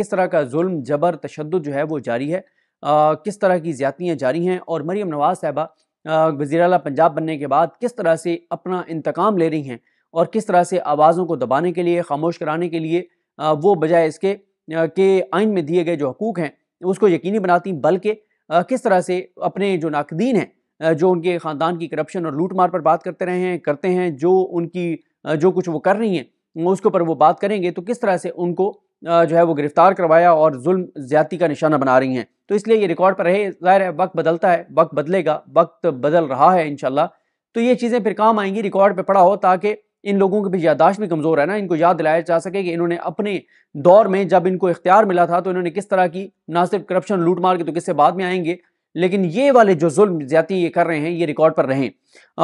किस तरह का जुल्म जबर तशद जो है वो जारी है आ, किस तरह की ज्यादतियाँ जारी हैं और मरीम नवाज़ साहबा वजीर अला पंजाब बनने के बाद किस तरह से अपना इंतकाम ले रही हैं और किस तरह से आवाज़ों को दबाने के लिए खामोश कराने के लिए वो बजाय इसके के आइन में दिए गए जो हकूक़ हैं उसको यकीनी बनाती बल्कि किस तरह से अपने जो नाकदीन हैं जो उनके ख़ानदान की करप्शन और लूट मार पर बात करते रहे हैं करते हैं जो उनकी जो कुछ वो कर रही हैं उसके ऊपर वो बात करेंगे तो किस तरह से उनको जो है वो गिरफ्तार करवाया और जुल्म ज़्यादा का निशाना बना रही हैं तो इसलिए ये रिकॉर्ड पर रहे ज़ाहिर है वक्त बदलता है वक्त बदलेगा वक्त बदल रहा है इन तो ये चीज़ें फिर काम आएंगी रिकॉर्ड पर पड़ा हो ताकि इन लोगों की भी यादाश्त भी कमज़ोर है ना इनको याद दिलाया जा सके कि इन्होंने अपने दौर में जब इनको इख्तियार मिला था तो इन्होंने किस तरह की ना सिर्फ करप्शन लूट मार के तो किससे बाद में आएंगे लेकिन ये वाले जो जुल्म ज्यादा ये कर रहे हैं ये रिकॉर्ड पर रहें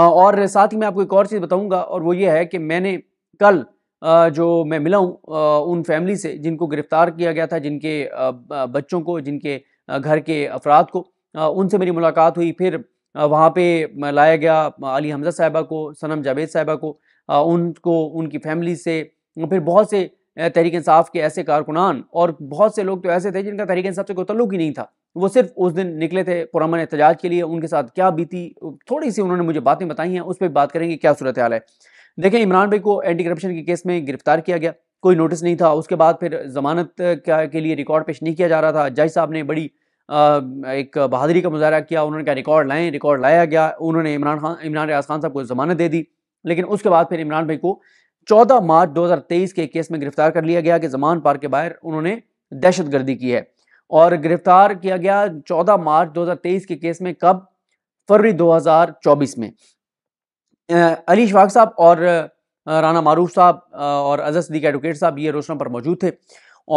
और साथ ही मैं आपको एक और चीज़ बताऊँगा और वो ये है कि मैंने कल जो मैं मिला हूँ उन फैमिली से जिनको गिरफ़्तार किया गया था जिनके बच्चों को जिनके घर के अफराद को उनसे मेरी मुलाकात हुई फिर वहाँ पे लाया गया अली हमजा साहिबा को सनम जावेद साहबा को उनको उनकी फैमिली से फिर बहुत से तहरीक इंसाफ के ऐसे कारकुनान और बहुत से लोग तो ऐसे थे जिनका तहरीक इंसाफ से कोई तल्लुक ही नहीं था वो सिर्फ उस दिन निकले थे पुरमन एहतजाज के लिए उनके साथ क्या बीती थोड़ी सी उन्होंने मुझे बातें बताई हैं उस पर बात करेंगे क्या सूरत हाल है देखें इमरान भाई को एंटी करप्शन के केस में गिरफ्तार किया गया कोई नोटिस नहीं था उसके बाद फिर जमानत के लिए रिकॉर्ड पेश नहीं किया जा रहा था जज साहब ने बड़ी एक बहादरी का मुजाहरा किया उन्होंने क्या रिकॉर्ड लाएँ रिकॉर्ड लाया गया उन्होंने इमरान खान इमरान रियाज खान साहब को जमानत दे दी लेकिन उसके बाद फिर इमरान भाई को 14 मार्च 2023 के केस में गिरफ्तार कर लिया गया कि जमान पार्क के बाहर उन्होंने दहशत गर्दी की है और गिरफ्तार किया गया 14 मार्च 2023 के केस में कब फरवरी 2024 में अली शफाक साहब और राना मारूफ साहब और अजर सदीक एडवोकेट साहब ये रोशना पर मौजूद थे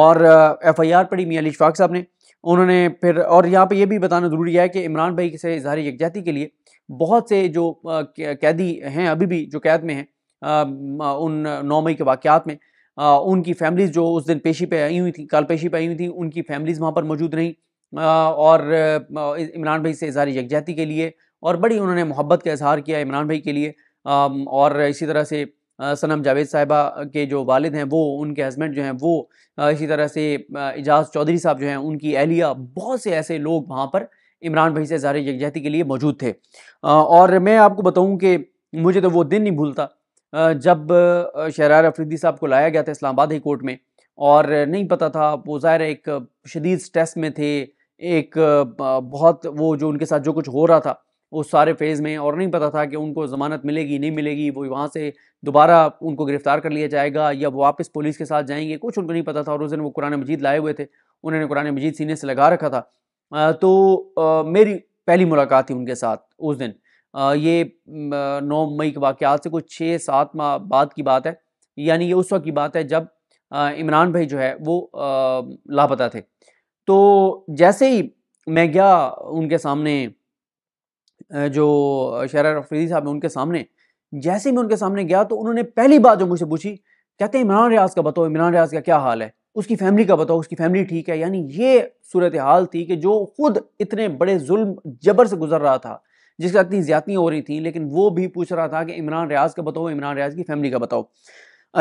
और एफ आई आर पढ़ी मियाँ अली शफाक साहब ने उन्होंने फिर और यहाँ पर ये भी बताना ज़रूरी है कि इमरान भाई से इजहार यकजहती के लिए बहुत से जो कैदी हैं अभी भी जो कैद में हैं उन नौ मई के वाक़ात में उनकी फैमिलीज़ जो उस दिन पेशी पे आई हुई थी कल पेशी पे आई हुई थी उनकी फैमिलीज़ वहाँ पर मौजूद रहीं और इमरान भाई से इजहार यकजहती के लिए और बड़ी उन्होंने मोहब्बत का इजहार किया इमरान भाई के लिए और इसी तरह से सनम जावेद साहिबा के जो वालिद हैं वो उनके हस्बैंड जो हैं वो इसी तरह से एजाज चौधरी साहब जो हैं उनकी अहलिया बहुत से ऐसे लोग वहाँ पर इमरान भाई से इजहार यकजहती के लिए मौजूद थे और मैं आपको बताऊँ कि मुझे तो वो दिन नहीं भूलता जब शहरार अफरीदी साहब को लाया गया था इस्लामाबाद हाई कोर्ट में और नहीं पता था वो ज़ाहिर एक शदीद स्ट्रेस में थे एक बहुत वो जो उनके साथ जो कुछ हो रहा था उस सारे फेज़ में और नहीं पता था कि उनको ज़मानत मिलेगी नहीं मिलेगी वो वहाँ से दोबारा उनको गिरफ़्तार कर लिया जाएगा या वो वापस पुलिस के साथ जाएंगे कुछ उनको नहीं पता था और उस दिन वो कुरान मजीद लाए हुए थे उन्होंने कुरान मजीद सीने से लगा रखा था तो मेरी पहली मुलाकात थी उनके साथ उस दिन ये नौ मई के वाक़ से कुछ छः सात माह बाद की बात है यानी ये उस वक्त की बात है जब इमरान भाई जो है वो लापता थे तो जैसे ही मैं गया उनके सामने जो शहर अफरीदी साहब हैं उनके सामने जैसे ही मैं उनके सामने गया तो उन्होंने पहली बात जो मुझसे पूछी कहते हैं इमरान रियाज का बताओ इमरान रियाज का क्या हाल है उसकी फैमिली का बताओ उसकी फैमिली ठीक है यानी ये सूरत हाल थी कि जो खुद इतने बड़े जुल्म जबर से गुजर रहा था जिसका इतनी ज्यादतियाँ हो रही थी लेकिन वो भी पूछ रहा था कि इमरान रियाज का बताओ इमरान रियाज की फैमिली का बताओ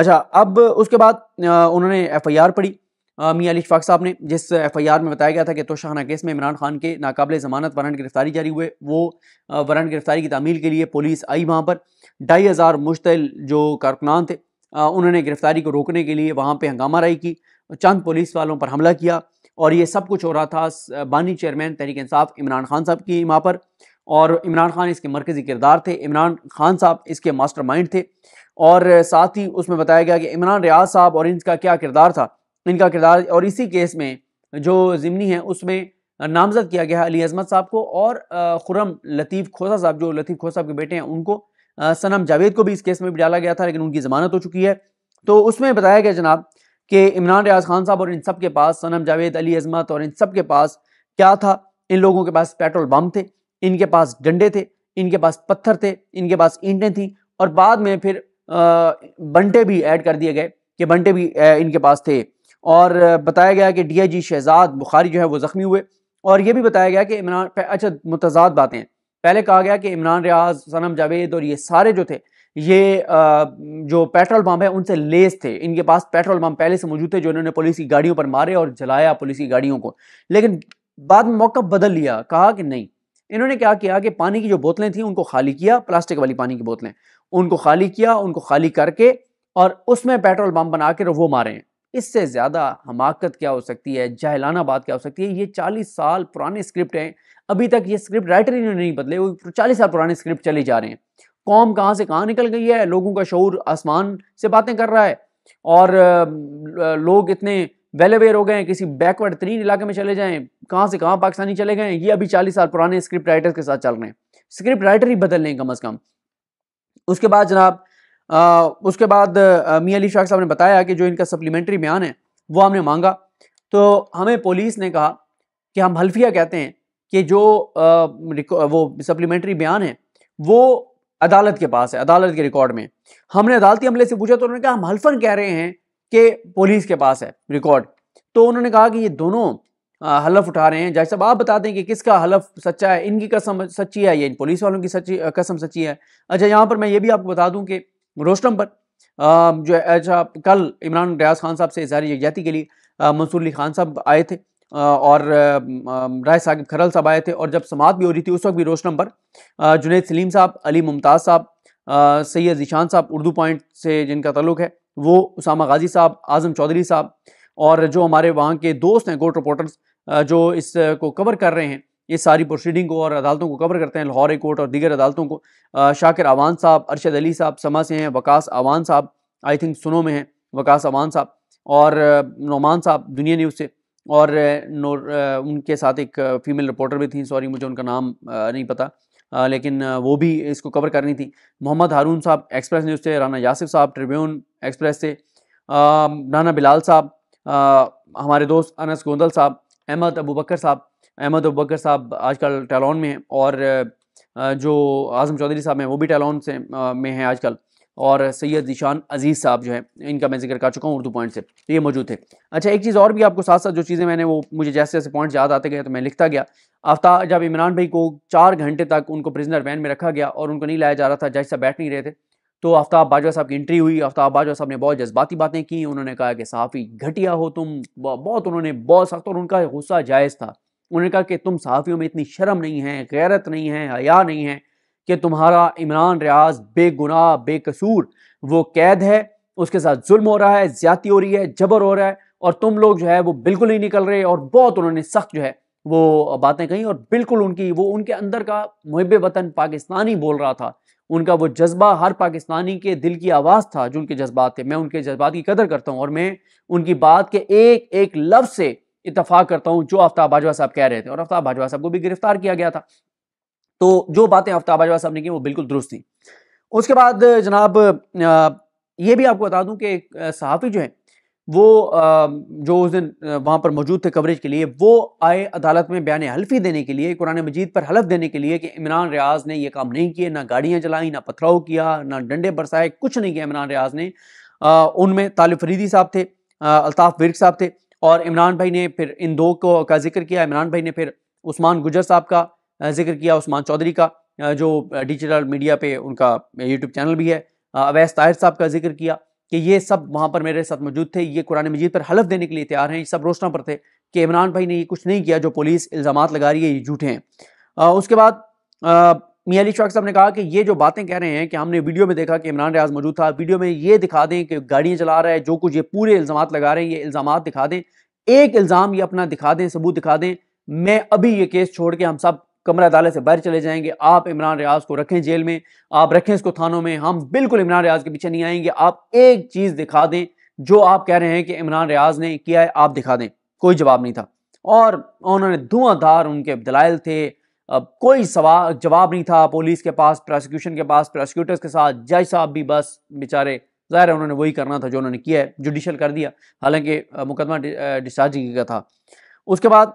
अच्छा अब उसके बाद उन्होंने एफ आई आर पढ़ी मियाँ अली इशफाक साहब ने जिस एफआईआर में बताया गया था कि तोशाहाना केस में इमरान खान के नाकबिल जमानत वारंट गिरफ्तारी जारी हुए वो वारंट गिरफ्तारी की तमील के लिए पुलिस आई वहाँ पर ढाई हज़ार मुश्तिल जो कारकुनान थे उन्होंने गिरफ्तारी को रोकने के लिए वहाँ पर हंगामा राई की चंद पुलिस वालों पर हमला किया और ये सब कुछ हो रहा था बानी चेयरमैन तहरीक इंसाफ इमरान खान साहब की वहाँ पर और इमरान खान इसके मरकज़ी किरदार थे इमरान खान साहब इसके मास्टर माइंड थे और साथ ही उसमें बताया गया कि इमरान रियाज साहब और इनका क्या किरदार था इनका किरदार और इसी केस में जो ज़िमनी है उसमें नामजद किया गया अली अजमत साहब को और खुरम लतीफ़ खोसा साहब जो लतीफ़ खोसा साहब के बेटे हैं उनको सनम जावेद को भी इस केस में भी डाला गया था लेकिन उनकी ज़मानत हो चुकी है तो उसमें बताया गया जनाब कि इमरान रियाज खान साहब और इन सब के पास सनम जावेद अली अजमत और इन सब के पास क्या था इन लोगों के पास पेट्रोल बम थे इनके पास डंडे थे इनके पास पत्थर थे इनके पास ईंटें थी और बाद में फिर बंटे भी ऐड कर दिए गए कि बंटे भी इनके पास थे और बताया गया कि डी आई शहजाद बुखारी जो है वो ज़ख्मी हुए और ये भी बताया गया कि इमरान अच्छा मुतजाद बातें पहले कहा गया कि इमरान रियाज सनम जावेद और ये सारे जो थे ये जो पेट्रोल पम्प है उनसे लेस थे इनके पास पेट्रोल पम्प पहले से मौजूद थे जो इन्होंने पुलिस की गाड़ियों पर मारे और जलाया पुलिस की गाड़ियों को लेकिन बाद में मौका बदल लिया कहा कि नहीं इन्होंने क्या किया कि पानी की जो बोतलें थी उनको खाली किया प्लास्टिक वाली पानी की बोतलें उनको खाली किया उनको खाली करके और उसमें पेट्रोल पम्प बना कर वो मारे इससे ज़्यादा हमाकत क्या हो सकती है जहलाना बात क्या हो सकती है ये चालीस साल पुराने स्क्रिप्ट हैं अभी तक ये स्क्रिप्ट राइटर ही नहीं बदले वो चालीस साल पुराने स्क्रिप्ट चले जा रहे हैं कौम कहाँ से कहाँ निकल गई है लोगों का शौर आसमान से बातें कर रहा है और लोग इतने वेल अवेयर हो गए हैं किसी बैकवर्ड तरीन इलाके में चले जाएं कहाँ से कहाँ पाकिस्तानी चले गए ये अभी चालीस साल पुराने स्क्रिप्ट राइटर्स के साथ चल रहे हैं स्क्रिप्ट राइटर ही बदल रहे हैं कम अज़ कम उसके बाद जनाब उसके बाद मियाँ अली शाह साहब ने बताया कि जो इनका सप्लीमेंट्री बयान है वो हमने मांगा तो हमें पुलिस ने कहा कि हम हल्फिया कहते हैं कि जो आ, वो सप्लीमेंट्री बयान है वो अदालत के पास है अदालत के रिकॉर्ड में हमने अदालती अमले से पूछा तो उन्होंने कहा हम हल्फन कह रहे हैं कि पुलिस के पास है रिकॉर्ड तो उन्होंने कहा कि ये दोनों हलफ उठा रहे हैं जैसे आप बता दें कि किसका हलफ सच्चा है इनकी कसम सच्ची है या इन पुलिस वालों की सच्ची कसम सच्ची है अच्छा यहाँ पर मैं ये भी आपको बता दूं कि रोस्टम पर जो अच्छा कल इमरान रियाज खान साहब से इजहार यकजहती के लिए मंसूर अली खान साहब आए थे और राय साकिब खरल साहब आए थे और जब समात भी हो रही थी उस वक्त भी रोस्टम पर जुनेद सलीम साहब अली मुमताज़ साहब सैयद जीशान साहब उर्दू पॉइंट से जिनका तल्लुक है वो उसामा गाजी साहब आज़म चौधरी साहब और जो हमारे वहाँ के दोस्त हैं गोट रिपोर्टर्स जो इसको कवर कर रहे हैं ये सारी प्रोसीडिंग को और अदालतों को कवर करते हैं लाहौर कोर्ट और दीगर अदालतों को शाकिर आवान साहब अरशद अली साहब समा से हैं वकास आवान साहब आई थिंक सुनो में हैं वकास आवान साहब और नोमान साहब दुनिया न्यूज़ से और उनके साथ एक फ़ीमेल रिपोर्टर भी थी सॉरी मुझे उनका नाम नहीं पता लेकिन वो भी इसको कवर करनी थी मोहम्मद हारून साहब एक्सप्रेस न्यूज़ से राना यासिफ साहब ट्रिब्यून एक्सप्रेस से नाना बिलाल साहब हमारे दोस्त अनस गोंदल साहब अहमद अबू बकर साहब अहमद अबकर साहब आजकल टैलॉन में हैं और जो आज़म चौधरी साहब हैं वो भी टैलॉन से में हैं आजकल और सैयद ईशान अजीज़ साहब जो है इनका मैं जिक्र कर चुका हूँ उर्दू पॉइंट से तो ये मौजूद थे अच्छा एक चीज़ और भी आपको साथ साथ जो चीज़ें मैंने वो मुझे जैसे जैसे पॉइंट याद आते गए तो मैं लिखता गया आफ्ता जब इमरान भाई को चार घंटे तक उनको प्रिजनर वैन में रखा गया और उनको नहीं लाया जा रहा था जज साहब बैठ नहीं रहे थे तो आफ्ताब बाजवा साहब की एंट्री हुई आफ्ताब बाजवा साहब ने बहुत जज्बाती बातें की उन्होंने कहा कि साफ़ी घटिया हो तुम बहुत उन्होंने बहुत सख्त और उनका गुस्सा जायज़ था उन्होंने कहा कि तुम सहाफ़ियों में इतनी शर्म नहीं है गैरत नहीं है हया नहीं है कि तुम्हारा इमरान रियाज बेगुनाह बेकसूर वो कैद है उसके साथ जुल्म हो रहा है ज्यादा हो रही है जबर हो रहा है और तुम लोग जो है वो बिल्कुल ही निकल रहे और बहुत उन्होंने सख्त जो है वो बातें कहीं और बिल्कुल उनकी वो उनके अंदर का मुहब वतन पाकिस्तानी बोल रहा था उनका वो जज्बा हर पाकिस्तानी के दिल की आवाज़ था जो उनके जज्बात थे मैं उनके जज्बात की कदर करता हूँ और मैं उनकी बात के एक एक लफ्ज़ से इतफाक करता हूँ जो आफ्ताब बाजवा साहब कह रहे थे और आफ्ताब बाजवा साहब को भी गिरफ्तार किया गया था तो जो बातें आफ्ताब बाजवा साहब ने की वो बिल्कुल दुरुस्त थी उसके बाद जनाब ये भी आपको बता दूं कि सहाफ़ी जो है वो जो उस दिन वहाँ पर मौजूद थे कवरेज के लिए वो आए अदालत में बयान हल्फी देने के लिए कुरान मजीद पर हलफ देने के लिए कि इमरान रियाज ने ये काम नहीं किए ना गाड़ियाँ चलाई ना पथराव किया ना डंडे बरसाए कुछ नहीं किया इमरान रियाज ने उनमें तालिफ फरीदी साहब थे अल्ताफ़ विर्क साहब थे और इमरान भाई ने फिर इन दो को का जिक्र किया इमरान भाई ने फिर उस्मान गुजर साहब का जिक्र किया उस्मान चौधरी का जो डिजिटल मीडिया पे उनका यूट्यूब चैनल भी है अवैस ताहिर साहब का जिक्र किया कि ये सब वहाँ पर मेरे साथ मौजूद थे ये कुरान मजीद पर हलफ देने के लिए तैयार हैं ये सब रोशना पर थे कि इमरान भाई ने ये कुछ नहीं किया जो पुलिस इल्ज़ाम लगा रही है ये झूठे हैं उसके बाद मियाँ अली शाह साहब ने कहा कि ये जो बातें कह रहे हैं कि हमने वीडियो में देखा कि इमरान रियाज मौजूद था वीडियो में ये दिखा दें कि गाड़ियाँ चला रहा है जो कुछ ये पूरे इल्ज़ाम लगा रहे हैं ये इल्ज़ाम दिखा दें एक इल्ज़ाम ये अपना दिखा दें सबूत दिखा दें मैं अभी ये केस छोड़ के हम सब कमरा अदालत से बाहर चले जाएंगे आप इमरान रियाज को रखें जेल में आप रखें इसको थानों में हम बिल्कुल इमरान रियाज के पीछे नहीं आएंगे आप एक चीज़ दिखा दें जो आप कह रहे हैं कि इमरान रियाज ने किया है आप दिखा दें कोई जवाब नहीं था और उन्होंने धुआंधार उनके दलाइल थे कोई सवाल जवाब नहीं था पुलिस के पास प्रोसिक्यूशन के पास प्रोसिक्यूटर्स के साथ जज साहब भी बस बेचारे ज़ाहिर है उन्होंने वही करना था जो उन्होंने किया है जुडिशल कर दिया हालांकि मुकदमा डिस्चार्ज का था उसके बाद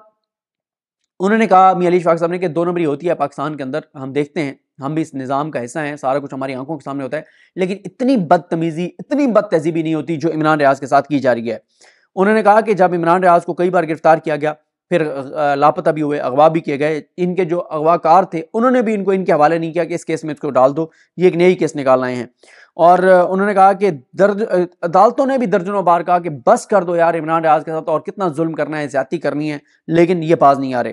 उन्होंने कहा मियाँ अली शाह साहब ने कि दो नंबरी होती है पाकिस्तान के अंदर हम देखते हैं हम भी इस निज़ाम का हिस्सा हैं सारा कुछ हमारी आंखों के सामने होता है लेकिन इतनी बदतमीज़ी इतनी बद तहजीबी नहीं होती जो इमरान रियाज के साथ की जा रही है उन्होंने कहा कि जब इमरान रियाज को कई बार गिरफ्तार किया गया फिर लापता भी हुए अगवा भी किए गए इनके जो अगवाकार थे उन्होंने भी इनको इनके हवाले नहीं किया कि इस केस में इसको डाल दो ये एक नई केस निकाल आए हैं और उन्होंने कहा कि दर्ज अदालतों ने भी दर्जनों बार कहा कि बस कर दो यार इमरान रियाज के साथ और कितना जुल्म करना है ज्यादा करनी है लेकिन ये पास नहीं आ रहे